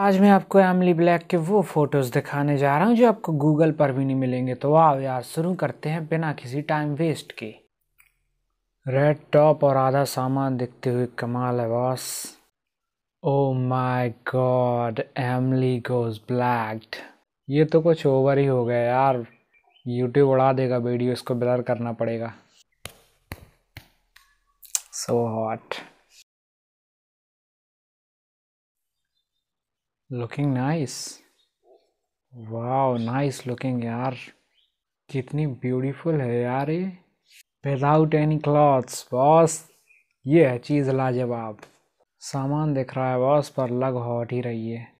आज मैं आपको एमली ब्लैक के वो फ़ोटोज़ दिखाने जा रहा हूँ जो आपको गूगल पर भी नहीं मिलेंगे तो आओ यार शुरू करते हैं बिना किसी टाइम वेस्ट के रेड टॉप और आधा सामान दिखते हुए कमाल है boss oh my god Emily goes blacked ये तो कुछ ओवर ही हो गया यार यूट्यूब उड़ा देगा वीडियो इसको ब्लर करना पड़ेगा so so hot looking nice वाह नाइस लुकिंग यार कितनी ब्यूटीफुल है यार ये विदाउट एनी क्लॉथ्स बॉस ये है चीज़ लाजवाब सामान दिख रहा है बॉस पर लग हॉट ही रही है